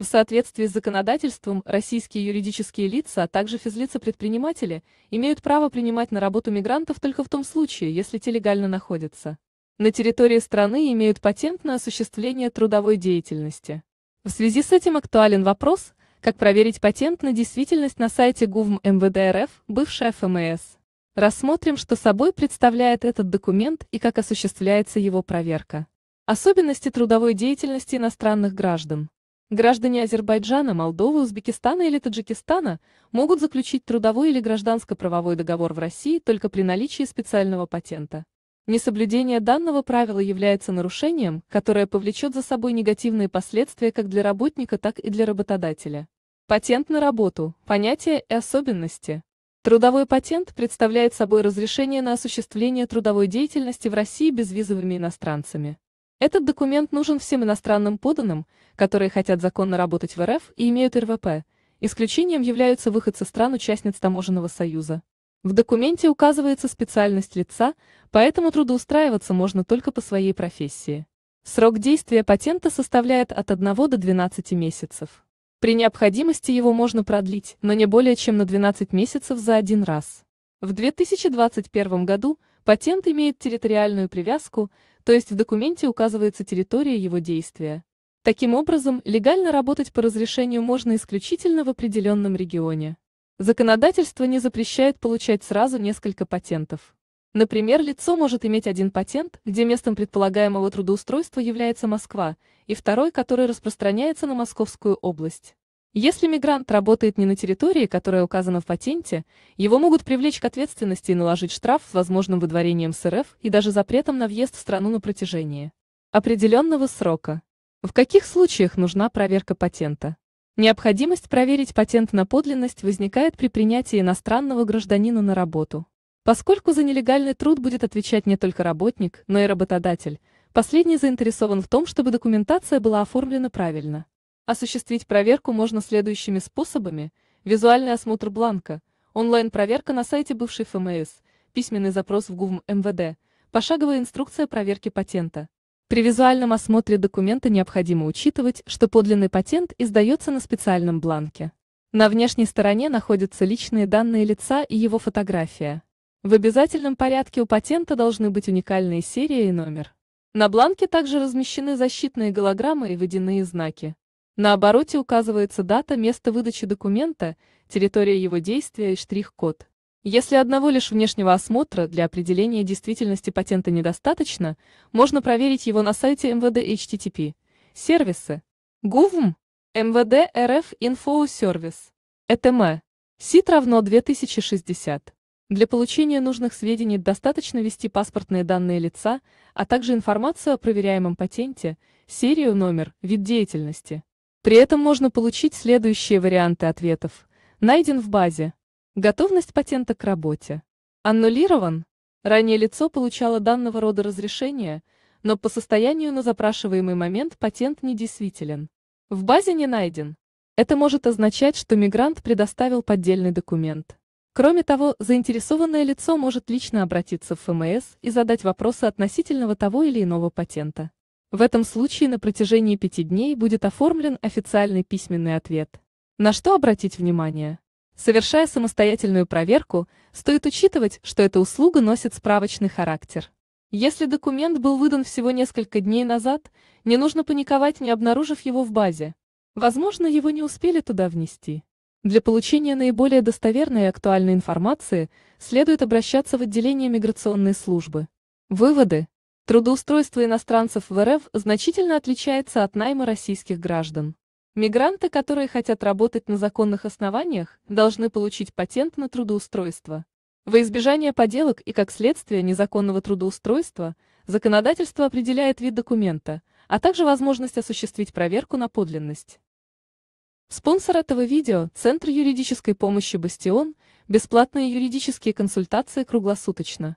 В соответствии с законодательством российские юридические лица, а также физлица-предприниматели имеют право принимать на работу мигрантов только в том случае, если те легально находятся на территории страны и имеют патент на осуществление трудовой деятельности. В связи с этим актуален вопрос, как проверить патент на действительность на сайте ГУВМ МВД РФ, бывшая ФМС. Рассмотрим, что собой представляет этот документ и как осуществляется его проверка. Особенности трудовой деятельности иностранных граждан. Граждане Азербайджана, Молдовы, Узбекистана или Таджикистана могут заключить трудовой или гражданско-правовой договор в России только при наличии специального патента. Несоблюдение данного правила является нарушением, которое повлечет за собой негативные последствия как для работника, так и для работодателя. Патент на работу, понятия и особенности. Трудовой патент представляет собой разрешение на осуществление трудовой деятельности в России безвизовыми иностранцами. Этот документ нужен всем иностранным поданным, которые хотят законно работать в РФ и имеют РВП. Исключением являются выходцы стран-участниц Таможенного союза. В документе указывается специальность лица, поэтому трудоустраиваться можно только по своей профессии. Срок действия патента составляет от 1 до 12 месяцев. При необходимости его можно продлить, но не более чем на 12 месяцев за один раз. В 2021 году патент имеет территориальную привязку, то есть в документе указывается территория его действия. Таким образом, легально работать по разрешению можно исключительно в определенном регионе. Законодательство не запрещает получать сразу несколько патентов. Например, лицо может иметь один патент, где местом предполагаемого трудоустройства является Москва, и второй, который распространяется на Московскую область. Если мигрант работает не на территории, которая указана в патенте, его могут привлечь к ответственности и наложить штраф с возможным выдворением с РФ и даже запретом на въезд в страну на протяжении определенного срока. В каких случаях нужна проверка патента? Необходимость проверить патент на подлинность возникает при принятии иностранного гражданина на работу. Поскольку за нелегальный труд будет отвечать не только работник, но и работодатель, последний заинтересован в том, чтобы документация была оформлена правильно. Осуществить проверку можно следующими способами. Визуальный осмотр бланка, онлайн-проверка на сайте бывшей ФМС, письменный запрос в ГУВМ МВД, пошаговая инструкция проверки патента. При визуальном осмотре документа необходимо учитывать, что подлинный патент издается на специальном бланке. На внешней стороне находятся личные данные лица и его фотография. В обязательном порядке у патента должны быть уникальные серия и номер. На бланке также размещены защитные голограммы и водяные знаки. На обороте указывается дата, место выдачи документа, территория его действия и штрих-код. Если одного лишь внешнего осмотра для определения действительности патента недостаточно, можно проверить его на сайте МВД HTTP. Сервисы. ГУВМ. МВД РФ Инфоусервис. ЭТМ. СИТ равно 2060. Для получения нужных сведений достаточно ввести паспортные данные лица, а также информацию о проверяемом патенте, серию, номер, вид деятельности. При этом можно получить следующие варианты ответов. Найден в базе. Готовность патента к работе. Аннулирован. Ранее лицо получало данного рода разрешение, но по состоянию на запрашиваемый момент патент недействителен. В базе не найден. Это может означать, что мигрант предоставил поддельный документ. Кроме того, заинтересованное лицо может лично обратиться в ФМС и задать вопросы относительного того или иного патента. В этом случае на протяжении пяти дней будет оформлен официальный письменный ответ. На что обратить внимание? Совершая самостоятельную проверку, стоит учитывать, что эта услуга носит справочный характер. Если документ был выдан всего несколько дней назад, не нужно паниковать, не обнаружив его в базе. Возможно, его не успели туда внести. Для получения наиболее достоверной и актуальной информации следует обращаться в отделение миграционной службы. Выводы. Трудоустройство иностранцев в РФ значительно отличается от найма российских граждан. Мигранты, которые хотят работать на законных основаниях, должны получить патент на трудоустройство. Во избежание поделок и как следствие незаконного трудоустройства, законодательство определяет вид документа, а также возможность осуществить проверку на подлинность. Спонсор этого видео – Центр юридической помощи «Бастион», бесплатные юридические консультации круглосуточно.